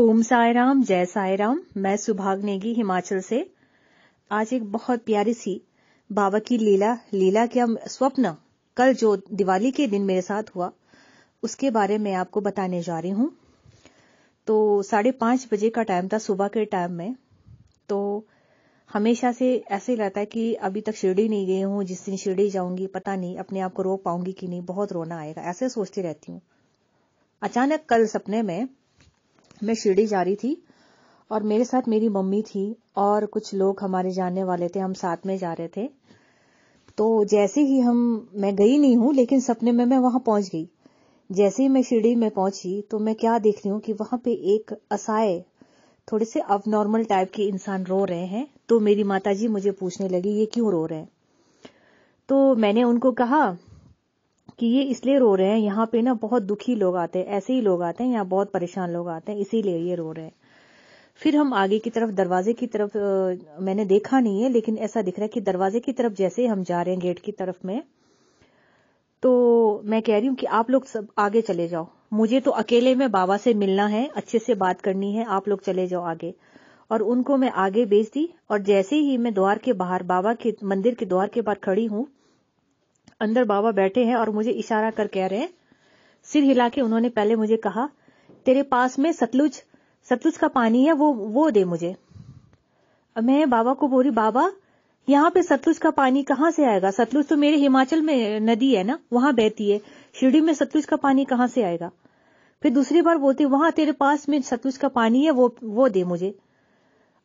ओम साई राम जय साई राम मैं सुभाग नेगी हिमाचल से आज एक बहुत प्यारी सी बाबा की लीला लीला क्या स्वप्न कल जो दिवाली के दिन मेरे साथ हुआ उसके बारे में आपको बताने जा रही हूं तो साढ़े पांच बजे का टाइम था सुबह के टाइम में तो हमेशा से ऐसे रहता है कि अभी तक शिरडी नहीं गई हूं जिस दिन शिरडी जाऊंगी पता नहीं अपने आप को रो पाऊंगी कि नहीं बहुत रोना आएगा ऐसे सोचती रहती हूं अचानक कल सपने में मैं शिरडी जा रही थी और मेरे साथ मेरी मम्मी थी और कुछ लोग हमारे जानने वाले थे हम साथ में जा रहे थे तो जैसे ही हम मैं गई नहीं हूं लेकिन सपने में मैं वहां पहुंच गई जैसे ही मैं शिरडी में पहुंची तो मैं क्या देख रही हूं कि वहां पे एक असहाय थोड़े से अब नॉर्मल टाइप के इंसान रो रहे हैं तो मेरी माताजी मुझे पूछने लगी ये क्यों रो रहे हैं तो मैंने उनको कहा कि ये इसलिए रो रहे हैं यहाँ पे ना बहुत दुखी लोग आते हैं ऐसे ही लोग आते हैं यहाँ बहुत परेशान लोग आते हैं इसीलिए ये रो रहे हैं फिर हम आगे की तरफ दरवाजे की तरफ मैंने देखा नहीं है लेकिन ऐसा दिख रहा है कि दरवाजे की तरफ जैसे हम जा रहे हैं गेट की तरफ में तो मैं कह रही हूं कि आप लोग सब आगे चले जाओ मुझे तो अकेले में बाबा से मिलना है अच्छे से बात करनी है आप लोग चले जाओ आगे और उनको मैं आगे भेज दी और जैसे ही मैं द्वार के बाहर बाबा के मंदिर के द्वार के बाहर खड़ी हूं अंदर बाबा बैठे हैं और मुझे इशारा कर कह रहे हैं सिर हिला के उन्होंने पहले मुझे कहा तेरे पास में सतलुज सतलुज का पानी है वो वो दे मुझे मैं बाबा को बोली बाबा यहाँ पे सतलुज का पानी कहाँ से आएगा सतलुज तो मेरे हिमाचल में नदी है ना वहां बहती है शिरडी में सतलुज का पानी कहाँ से आएगा फिर दूसरी बार बोलती वहां तेरे पास में सतलुज का पानी है वो वो दे मुझे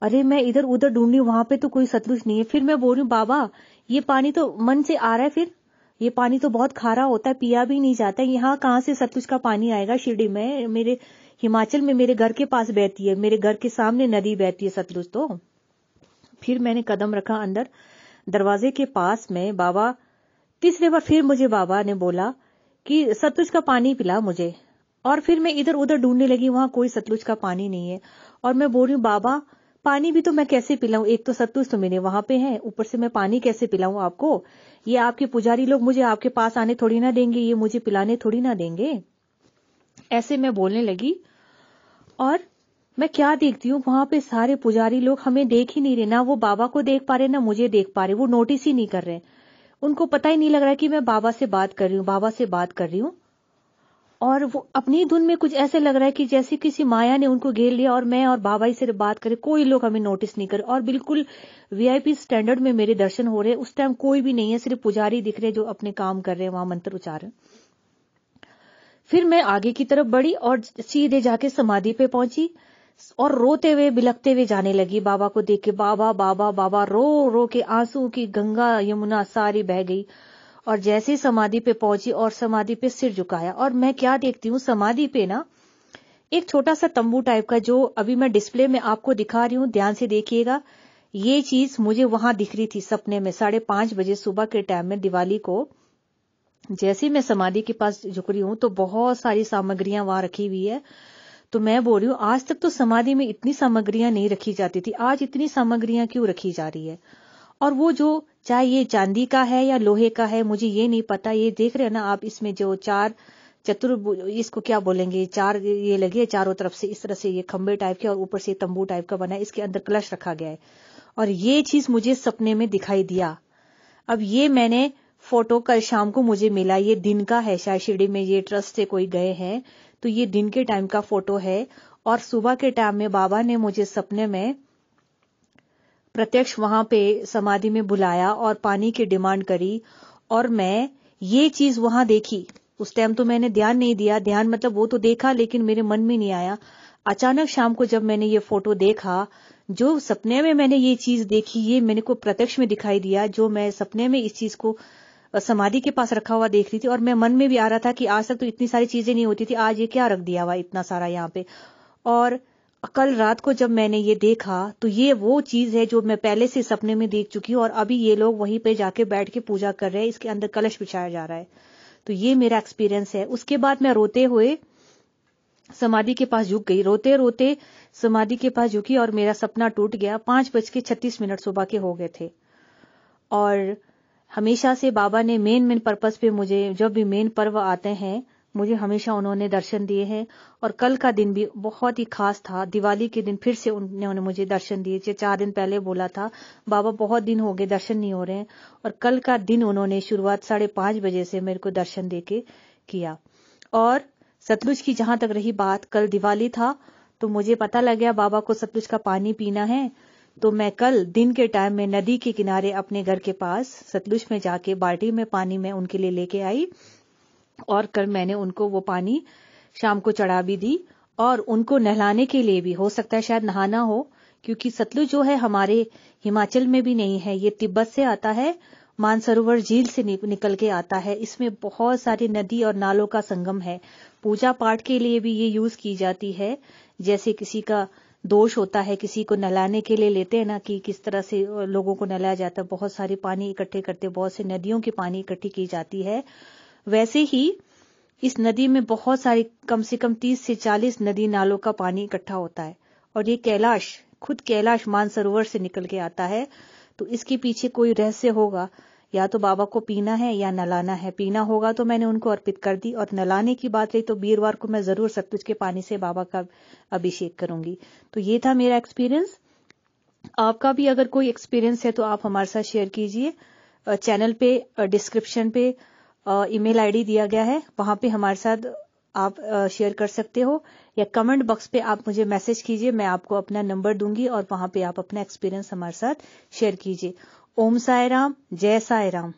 अरे मैं इधर उधर ढूंढ रही वहां पे तो कोई सतलुज नहीं है फिर मैं बोल रही हूँ बाबा ये पानी तो मन से आ रहा है फिर ये पानी तो बहुत खारा होता है पिया भी नहीं जाता यहाँ कहाँ से सतुज का पानी आएगा शिरडी में मेरे हिमाचल में मेरे घर के पास बहती है मेरे घर के सामने नदी बहती है सतलुज तो फिर मैंने कदम रखा अंदर दरवाजे के पास में बाबा तीसरे बार फिर मुझे बाबा ने बोला कि सतलुज का पानी पिला मुझे और फिर मैं इधर उधर ढूंढने लगी वहां कोई सतलुज का पानी नहीं है और मैं बोल रही हूँ बाबा पानी भी तो मैं कैसे पिलाऊं एक तो सत्तूज तो मेरे वहां पे है ऊपर से मैं पानी कैसे पिलाऊं आपको ये आपके पुजारी लोग मुझे आपके पास आने थोड़ी ना देंगे ये मुझे पिलाने थोड़ी ना देंगे ऐसे मैं बोलने लगी और मैं क्या देखती हूँ वहां पे सारे पुजारी लोग हमें देख ही नहीं रहे ना वो बाबा को देख पा रहे ना मुझे देख पा रहे वो नोटिस ही नहीं कर रहे उनको पता ही नहीं लग रहा कि मैं बाबा से बात कर रही हूँ बाबा से बात कर रही हूँ और वो अपनी धुन में कुछ ऐसे लग रहा है कि जैसे किसी माया ने उनको घेर लिया और मैं और बाबा ही सिर्फ बात करे कोई लोग हमें नोटिस नहीं करे और बिल्कुल वीआईपी स्टैंडर्ड में मेरे दर्शन हो रहे उस टाइम कोई भी नहीं है सिर्फ पुजारी दिख रहे जो अपने काम कर रहे हैं वहां मंत्र उचार फिर मैं आगे की तरफ बढ़ी और सीधे जाके समाधि पे पहुंची और रोते हुए बिलखते हुए जाने लगी बाबा को देख के बाबा बाबा बाबा रो रो के आंसू की गंगा यमुना सारी बह गई और जैसे ही समाधि पे पहुंची और समाधि पे सिर झुकाया और मैं क्या देखती हूँ समाधि पे ना एक छोटा सा तंबू टाइप का जो अभी मैं डिस्प्ले में आपको दिखा रही हूँ ध्यान से देखिएगा ये चीज मुझे वहां दिख रही थी सपने में साढ़े पांच बजे सुबह के टाइम में दिवाली को जैसे मैं समाधि के पास झुक रही हूं तो बहुत सारी सामग्रियां वहां रखी हुई है तो मैं बोल रही हूँ आज तक तो समाधि में इतनी सामग्रियां नहीं रखी जाती थी आज इतनी सामग्रियां क्यों रखी जा रही है और वो जो चाहे ये चांदी का है या लोहे का है मुझे ये नहीं पता ये देख रहे हैं ना आप इसमें जो चार चतुर इसको क्या बोलेंगे चार ये लगे चारों तरफ से इस तरह से ये खंबे टाइप के और ऊपर से तंबू टाइप का बना है इसके अंदर कलश रखा गया है और ये चीज मुझे सपने में दिखाई दिया अब ये मैंने फोटो कल शाम को मुझे मिला ये दिन का है शायद शिरडी में ये ट्रस्ट से कोई गए हैं तो ये दिन के टाइम का फोटो है और सुबह के टाइम में बाबा ने मुझे सपने में प्रत्यक्ष वहां पे समाधि में बुलाया और पानी की डिमांड करी और मैं ये चीज वहां देखी उस टाइम तो मैंने ध्यान नहीं दिया ध्यान मतलब वो तो देखा लेकिन मेरे मन में नहीं आया अचानक शाम को जब मैंने ये फोटो देखा जो सपने में मैंने ये चीज देखी ये मैंने को प्रत्यक्ष में दिखाई दिया जो मैं सपने में इस चीज को समाधि के पास रखा हुआ देख रही थी और मैं मन में भी आ रहा था कि आज तक तो इतनी सारी चीजें नहीं होती थी आज ये क्या रख दिया हुआ इतना सारा यहाँ पे और कल रात को जब मैंने ये देखा तो ये वो चीज है जो मैं पहले से सपने में देख चुकी हूँ और अभी ये लोग वहीं पे जाके बैठ के पूजा कर रहे हैं इसके अंदर कलश बिछाया जा रहा है तो ये मेरा एक्सपीरियंस है उसके बाद मैं रोते हुए समाधि के पास झुक गई रोते रोते समाधि के पास झुकी और मेरा सपना टूट गया पांच बज के छत्तीस मिनट सुबह के हो गए थे और हमेशा से बाबा ने मेन मेन पर्पज पे मुझे जब भी मेन पर्व आते हैं मुझे हमेशा उन्होंने दर्शन दिए हैं और कल का दिन भी बहुत ही खास था दिवाली के दिन फिर से उन्होंने मुझे दर्शन दिए थे चार दिन पहले बोला था बाबा बहुत दिन हो गए दर्शन नहीं हो रहे हैं और कल का दिन उन्होंने शुरुआत साढ़े पांच बजे से मेरे को दर्शन दे के किया और सतलुज की जहां तक रही बात कल दिवाली था तो मुझे पता लग गया बाबा को सतलुज का पानी पीना है तो मैं कल दिन के टाइम में नदी के किनारे अपने घर के पास सतलुज में जाके बाल्टी में पानी में उनके लिए लेके आई और कल मैंने उनको वो पानी शाम को चढ़ा भी दी और उनको नहलाने के लिए भी हो सकता है शायद नहाना हो क्योंकि सतलुज जो है हमारे हिमाचल में भी नहीं है ये तिब्बत से आता है मानसरोवर झील से निकल के आता है इसमें बहुत सारी नदी और नालों का संगम है पूजा पाठ के लिए भी ये यूज की जाती है जैसे किसी का दोष होता है किसी को नहलाने के लिए लेते हैं ना कि किस तरह से लोगों को नहलाया जाता है बहुत सारे पानी इकट्ठे करते बहुत से नदियों के पानी इकट्ठी की जाती है वैसे ही इस नदी में बहुत सारी कम से कम तीस से चालीस नदी नालों का पानी इकट्ठा होता है और ये कैलाश खुद कैलाश मानसरोवर से निकल के आता है तो इसके पीछे कोई रहस्य होगा या तो बाबा को पीना है या नलाना है पीना होगा तो मैंने उनको अर्पित कर दी और नलाने की बात रही तो वीरवार को मैं जरूर सतुज के पानी से बाबा का अभिषेक करूंगी तो ये था मेरा एक्सपीरियंस आपका भी अगर कोई एक्सपीरियंस है तो आप हमारे साथ शेयर कीजिए चैनल पे डिस्क्रिप्शन पे ईमेल आईडी दिया गया है वहां पे हमारे साथ आप शेयर कर सकते हो या कमेंट बॉक्स पे आप मुझे मैसेज कीजिए मैं आपको अपना नंबर दूंगी और वहां पे आप अपना एक्सपीरियंस हमारे साथ शेयर कीजिए ओम साय राम जय साय राम